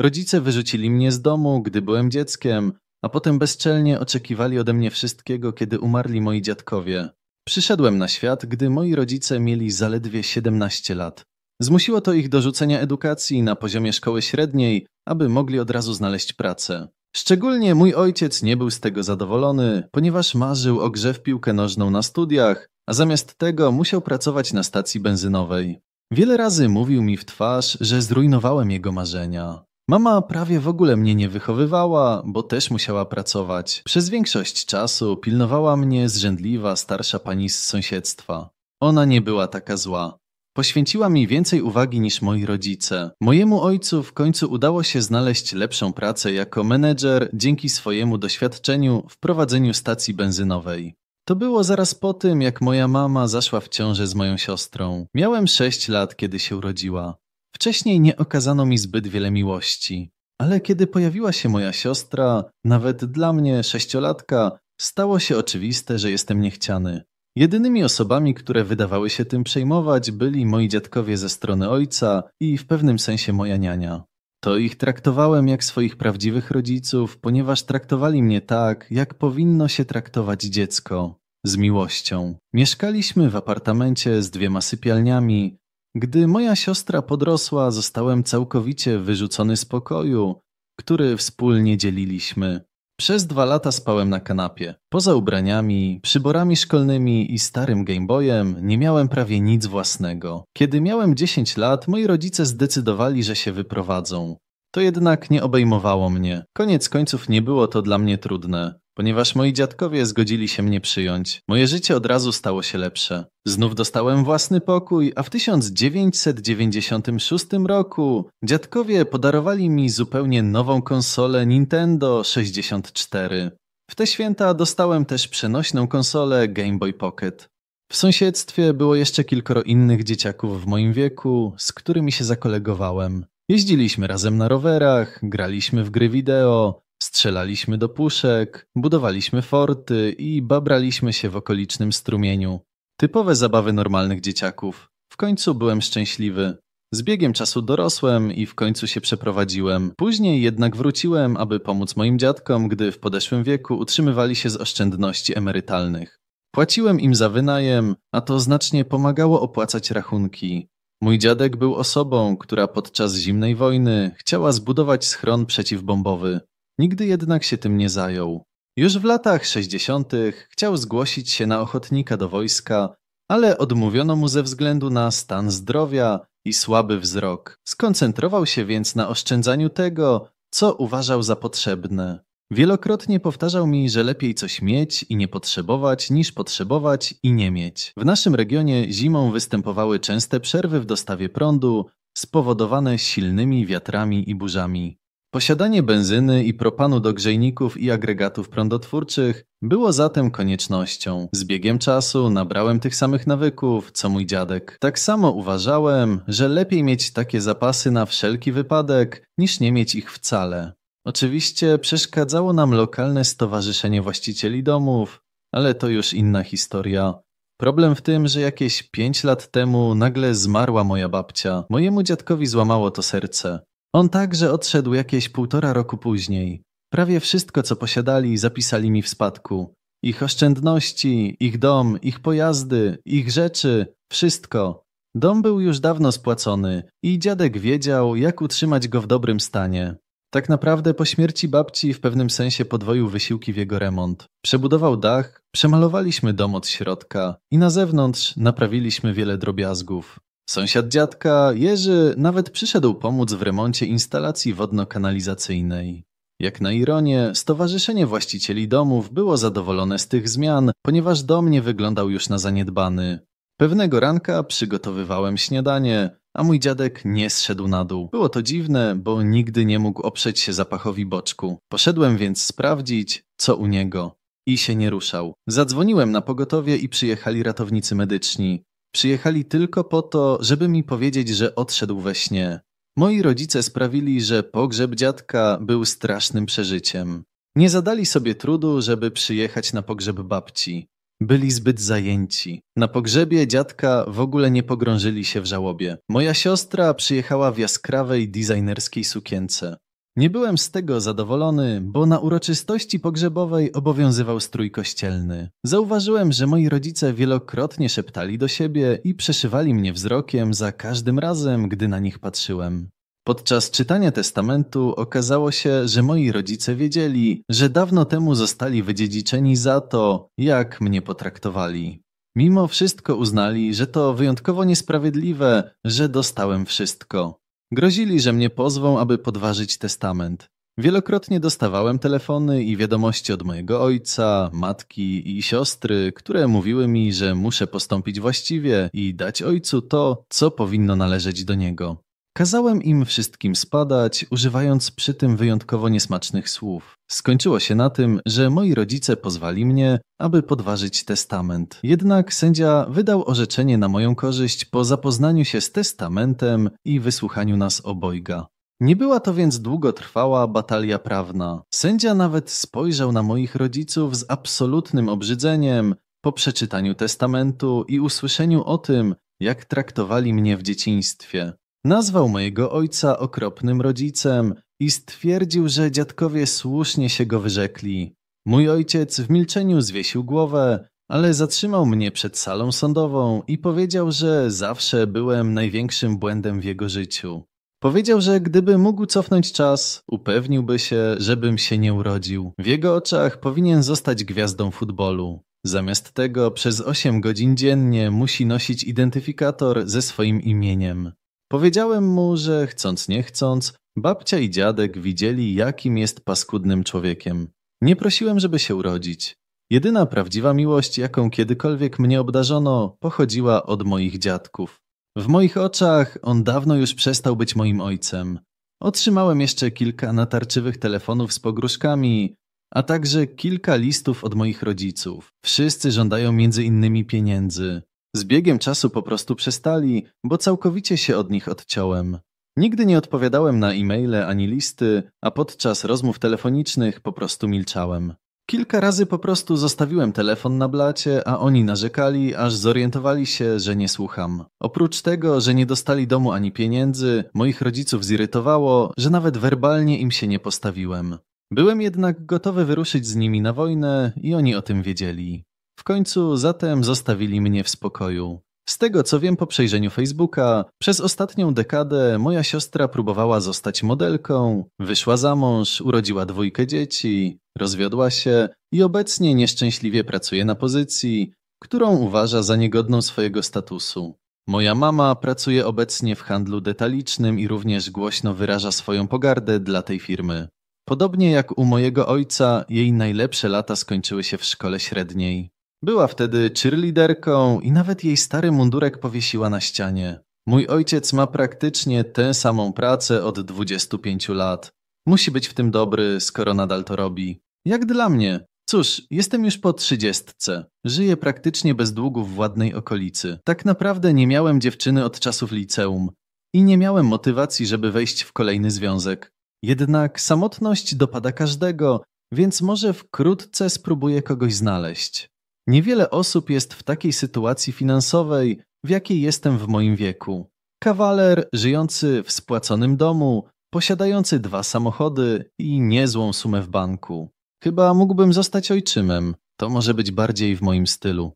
Rodzice wyrzucili mnie z domu, gdy byłem dzieckiem, a potem bezczelnie oczekiwali ode mnie wszystkiego, kiedy umarli moi dziadkowie. Przyszedłem na świat, gdy moi rodzice mieli zaledwie 17 lat. Zmusiło to ich do rzucenia edukacji na poziomie szkoły średniej, aby mogli od razu znaleźć pracę. Szczególnie mój ojciec nie był z tego zadowolony, ponieważ marzył o grze w piłkę nożną na studiach, a zamiast tego musiał pracować na stacji benzynowej. Wiele razy mówił mi w twarz, że zrujnowałem jego marzenia. Mama prawie w ogóle mnie nie wychowywała, bo też musiała pracować. Przez większość czasu pilnowała mnie zrzędliwa starsza pani z sąsiedztwa. Ona nie była taka zła. Poświęciła mi więcej uwagi niż moi rodzice. Mojemu ojcu w końcu udało się znaleźć lepszą pracę jako menedżer dzięki swojemu doświadczeniu w prowadzeniu stacji benzynowej. To było zaraz po tym, jak moja mama zaszła w ciążę z moją siostrą. Miałem 6 lat, kiedy się urodziła. Wcześniej nie okazano mi zbyt wiele miłości, ale kiedy pojawiła się moja siostra, nawet dla mnie, sześciolatka, stało się oczywiste, że jestem niechciany. Jedynymi osobami, które wydawały się tym przejmować, byli moi dziadkowie ze strony ojca i w pewnym sensie moja niania. To ich traktowałem jak swoich prawdziwych rodziców, ponieważ traktowali mnie tak, jak powinno się traktować dziecko z miłością. Mieszkaliśmy w apartamencie z dwiema sypialniami, gdy moja siostra podrosła, zostałem całkowicie wyrzucony z pokoju, który wspólnie dzieliliśmy. Przez dwa lata spałem na kanapie. Poza ubraniami, przyborami szkolnymi i starym Gameboyem nie miałem prawie nic własnego. Kiedy miałem 10 lat, moi rodzice zdecydowali, że się wyprowadzą. To jednak nie obejmowało mnie. Koniec końców nie było to dla mnie trudne. Ponieważ moi dziadkowie zgodzili się mnie przyjąć, moje życie od razu stało się lepsze. Znów dostałem własny pokój, a w 1996 roku dziadkowie podarowali mi zupełnie nową konsolę Nintendo 64. W te święta dostałem też przenośną konsolę Game Boy Pocket. W sąsiedztwie było jeszcze kilkoro innych dzieciaków w moim wieku, z którymi się zakolegowałem. Jeździliśmy razem na rowerach, graliśmy w gry wideo, Strzelaliśmy do puszek, budowaliśmy forty i babraliśmy się w okolicznym strumieniu. Typowe zabawy normalnych dzieciaków. W końcu byłem szczęśliwy. Z biegiem czasu dorosłem i w końcu się przeprowadziłem. Później jednak wróciłem, aby pomóc moim dziadkom, gdy w podeszłym wieku utrzymywali się z oszczędności emerytalnych. Płaciłem im za wynajem, a to znacznie pomagało opłacać rachunki. Mój dziadek był osobą, która podczas zimnej wojny chciała zbudować schron przeciwbombowy. Nigdy jednak się tym nie zajął. Już w latach 60. chciał zgłosić się na ochotnika do wojska, ale odmówiono mu ze względu na stan zdrowia i słaby wzrok. Skoncentrował się więc na oszczędzaniu tego, co uważał za potrzebne. Wielokrotnie powtarzał mi, że lepiej coś mieć i nie potrzebować, niż potrzebować i nie mieć. W naszym regionie zimą występowały częste przerwy w dostawie prądu, spowodowane silnymi wiatrami i burzami. Posiadanie benzyny i propanu do grzejników i agregatów prądotwórczych było zatem koniecznością. Z biegiem czasu nabrałem tych samych nawyków, co mój dziadek. Tak samo uważałem, że lepiej mieć takie zapasy na wszelki wypadek, niż nie mieć ich wcale. Oczywiście przeszkadzało nam lokalne stowarzyszenie właścicieli domów, ale to już inna historia. Problem w tym, że jakieś 5 lat temu nagle zmarła moja babcia. Mojemu dziadkowi złamało to serce. On także odszedł jakieś półtora roku później. Prawie wszystko, co posiadali, zapisali mi w spadku. Ich oszczędności, ich dom, ich pojazdy, ich rzeczy, wszystko. Dom był już dawno spłacony i dziadek wiedział, jak utrzymać go w dobrym stanie. Tak naprawdę po śmierci babci w pewnym sensie podwoił wysiłki w jego remont. Przebudował dach, przemalowaliśmy dom od środka i na zewnątrz naprawiliśmy wiele drobiazgów. Sąsiad dziadka, Jerzy, nawet przyszedł pomóc w remoncie instalacji wodno-kanalizacyjnej. Jak na ironię, Stowarzyszenie Właścicieli Domów było zadowolone z tych zmian, ponieważ dom nie wyglądał już na zaniedbany. Pewnego ranka przygotowywałem śniadanie, a mój dziadek nie zszedł na dół. Było to dziwne, bo nigdy nie mógł oprzeć się zapachowi boczku. Poszedłem więc sprawdzić, co u niego. I się nie ruszał. Zadzwoniłem na pogotowie i przyjechali ratownicy medyczni. Przyjechali tylko po to, żeby mi powiedzieć, że odszedł we śnie. Moi rodzice sprawili, że pogrzeb dziadka był strasznym przeżyciem. Nie zadali sobie trudu, żeby przyjechać na pogrzeb babci. Byli zbyt zajęci. Na pogrzebie dziadka w ogóle nie pogrążyli się w żałobie. Moja siostra przyjechała w jaskrawej designerskiej sukience. Nie byłem z tego zadowolony, bo na uroczystości pogrzebowej obowiązywał strój kościelny. Zauważyłem, że moi rodzice wielokrotnie szeptali do siebie i przeszywali mnie wzrokiem za każdym razem, gdy na nich patrzyłem. Podczas czytania testamentu okazało się, że moi rodzice wiedzieli, że dawno temu zostali wydziedziczeni za to, jak mnie potraktowali. Mimo wszystko uznali, że to wyjątkowo niesprawiedliwe, że dostałem wszystko. Grozili, że mnie pozwą, aby podważyć testament. Wielokrotnie dostawałem telefony i wiadomości od mojego ojca, matki i siostry, które mówiły mi, że muszę postąpić właściwie i dać ojcu to, co powinno należeć do niego. Kazałem im wszystkim spadać, używając przy tym wyjątkowo niesmacznych słów. Skończyło się na tym, że moi rodzice pozwali mnie, aby podważyć testament. Jednak sędzia wydał orzeczenie na moją korzyść po zapoznaniu się z testamentem i wysłuchaniu nas obojga. Nie była to więc długotrwała batalia prawna. Sędzia nawet spojrzał na moich rodziców z absolutnym obrzydzeniem po przeczytaniu testamentu i usłyszeniu o tym, jak traktowali mnie w dzieciństwie. Nazwał mojego ojca okropnym rodzicem i stwierdził, że dziadkowie słusznie się go wyrzekli. Mój ojciec w milczeniu zwiesił głowę, ale zatrzymał mnie przed salą sądową i powiedział, że zawsze byłem największym błędem w jego życiu. Powiedział, że gdyby mógł cofnąć czas, upewniłby się, żebym się nie urodził. W jego oczach powinien zostać gwiazdą futbolu. Zamiast tego przez 8 godzin dziennie musi nosić identyfikator ze swoim imieniem. Powiedziałem mu, że chcąc nie chcąc, babcia i dziadek widzieli, jakim jest paskudnym człowiekiem. Nie prosiłem, żeby się urodzić. Jedyna prawdziwa miłość, jaką kiedykolwiek mnie obdarzono, pochodziła od moich dziadków. W moich oczach on dawno już przestał być moim ojcem. Otrzymałem jeszcze kilka natarczywych telefonów z pogróżkami, a także kilka listów od moich rodziców. Wszyscy żądają między innymi pieniędzy. Z biegiem czasu po prostu przestali, bo całkowicie się od nich odciąłem. Nigdy nie odpowiadałem na e-maile ani listy, a podczas rozmów telefonicznych po prostu milczałem. Kilka razy po prostu zostawiłem telefon na blacie, a oni narzekali, aż zorientowali się, że nie słucham. Oprócz tego, że nie dostali domu ani pieniędzy, moich rodziców zirytowało, że nawet werbalnie im się nie postawiłem. Byłem jednak gotowy wyruszyć z nimi na wojnę i oni o tym wiedzieli. W końcu zatem zostawili mnie w spokoju. Z tego co wiem po przejrzeniu Facebooka, przez ostatnią dekadę moja siostra próbowała zostać modelką, wyszła za mąż, urodziła dwójkę dzieci, rozwiodła się i obecnie nieszczęśliwie pracuje na pozycji, którą uważa za niegodną swojego statusu. Moja mama pracuje obecnie w handlu detalicznym i również głośno wyraża swoją pogardę dla tej firmy. Podobnie jak u mojego ojca, jej najlepsze lata skończyły się w szkole średniej. Była wtedy cheerleaderką i nawet jej stary mundurek powiesiła na ścianie. Mój ojciec ma praktycznie tę samą pracę od 25 lat. Musi być w tym dobry, skoro nadal to robi. Jak dla mnie. Cóż, jestem już po trzydziestce. Żyję praktycznie bez długów w ładnej okolicy. Tak naprawdę nie miałem dziewczyny od czasów liceum. I nie miałem motywacji, żeby wejść w kolejny związek. Jednak samotność dopada każdego, więc może wkrótce spróbuję kogoś znaleźć. Niewiele osób jest w takiej sytuacji finansowej, w jakiej jestem w moim wieku. Kawaler żyjący w spłaconym domu, posiadający dwa samochody i niezłą sumę w banku. Chyba mógłbym zostać ojczymem, to może być bardziej w moim stylu.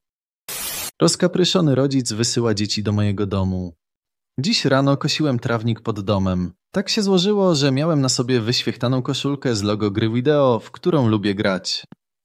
Rozkapryszony rodzic wysyła dzieci do mojego domu. Dziś rano kosiłem trawnik pod domem. Tak się złożyło, że miałem na sobie wyświechtaną koszulkę z logo gry wideo, w którą lubię grać.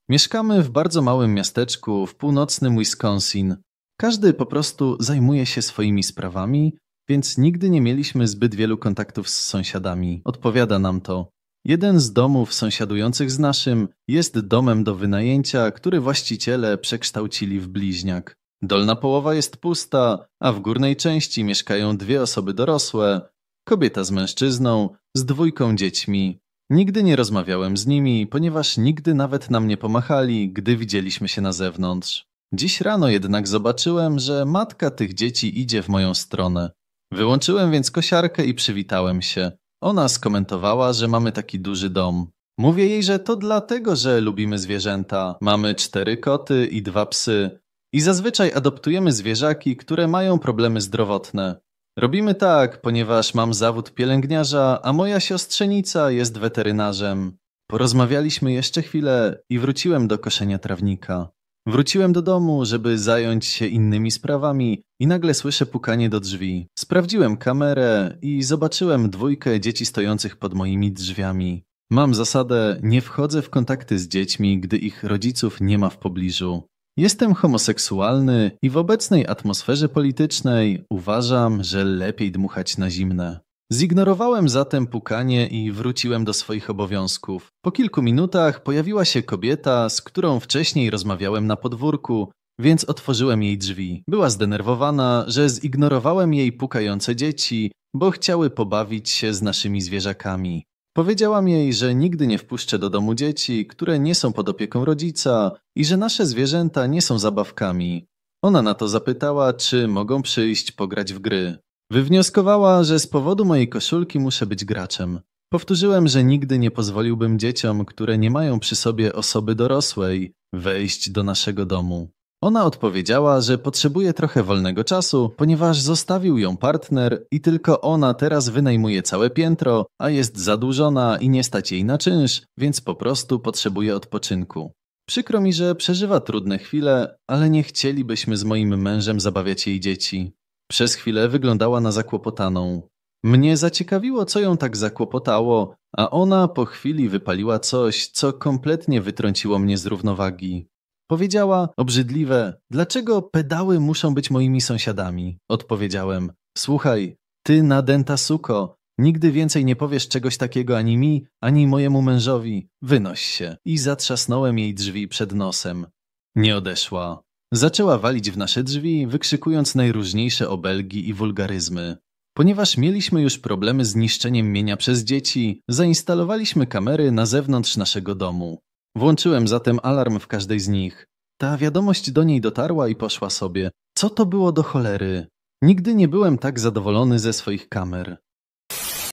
Mieszkamy w bardzo małym miasteczku w północnym Wisconsin. Każdy po prostu zajmuje się swoimi sprawami, więc nigdy nie mieliśmy zbyt wielu kontaktów z sąsiadami. Odpowiada nam to. Jeden z domów sąsiadujących z naszym jest domem do wynajęcia, który właściciele przekształcili w bliźniak. Dolna połowa jest pusta, a w górnej części mieszkają dwie osoby dorosłe, kobieta z mężczyzną, z dwójką dziećmi. Nigdy nie rozmawiałem z nimi, ponieważ nigdy nawet nam nie pomachali, gdy widzieliśmy się na zewnątrz. Dziś rano jednak zobaczyłem, że matka tych dzieci idzie w moją stronę. Wyłączyłem więc kosiarkę i przywitałem się. Ona skomentowała, że mamy taki duży dom. Mówię jej, że to dlatego, że lubimy zwierzęta. Mamy cztery koty i dwa psy. I zazwyczaj adoptujemy zwierzaki, które mają problemy zdrowotne. Robimy tak, ponieważ mam zawód pielęgniarza, a moja siostrzenica jest weterynarzem. Porozmawialiśmy jeszcze chwilę i wróciłem do koszenia trawnika. Wróciłem do domu, żeby zająć się innymi sprawami, i nagle słyszę pukanie do drzwi. Sprawdziłem kamerę i zobaczyłem dwójkę dzieci stojących pod moimi drzwiami. Mam zasadę, nie wchodzę w kontakty z dziećmi, gdy ich rodziców nie ma w pobliżu. Jestem homoseksualny i w obecnej atmosferze politycznej uważam, że lepiej dmuchać na zimne. Zignorowałem zatem pukanie i wróciłem do swoich obowiązków. Po kilku minutach pojawiła się kobieta, z którą wcześniej rozmawiałem na podwórku, więc otworzyłem jej drzwi. Była zdenerwowana, że zignorowałem jej pukające dzieci, bo chciały pobawić się z naszymi zwierzakami. Powiedziałam jej, że nigdy nie wpuszczę do domu dzieci, które nie są pod opieką rodzica i że nasze zwierzęta nie są zabawkami. Ona na to zapytała, czy mogą przyjść pograć w gry. Wywnioskowała, że z powodu mojej koszulki muszę być graczem. Powtórzyłem, że nigdy nie pozwoliłbym dzieciom, które nie mają przy sobie osoby dorosłej, wejść do naszego domu. Ona odpowiedziała, że potrzebuje trochę wolnego czasu, ponieważ zostawił ją partner i tylko ona teraz wynajmuje całe piętro, a jest zadłużona i nie stać jej na czynsz, więc po prostu potrzebuje odpoczynku. Przykro mi, że przeżywa trudne chwile, ale nie chcielibyśmy z moim mężem zabawiać jej dzieci. Przez chwilę wyglądała na zakłopotaną. Mnie zaciekawiło, co ją tak zakłopotało, a ona po chwili wypaliła coś, co kompletnie wytrąciło mnie z równowagi. Powiedziała obrzydliwe: Dlaczego pedały muszą być moimi sąsiadami? Odpowiedziałem: Słuchaj, ty nadęta suko, Nigdy więcej nie powiesz czegoś takiego ani mi, ani mojemu mężowi. Wynoś się. I zatrzasnąłem jej drzwi przed nosem. Nie odeszła. Zaczęła walić w nasze drzwi, wykrzykując najróżniejsze obelgi i wulgaryzmy. Ponieważ mieliśmy już problemy z niszczeniem mienia przez dzieci, zainstalowaliśmy kamery na zewnątrz naszego domu. Włączyłem zatem alarm w każdej z nich. Ta wiadomość do niej dotarła i poszła sobie. Co to było do cholery? Nigdy nie byłem tak zadowolony ze swoich kamer.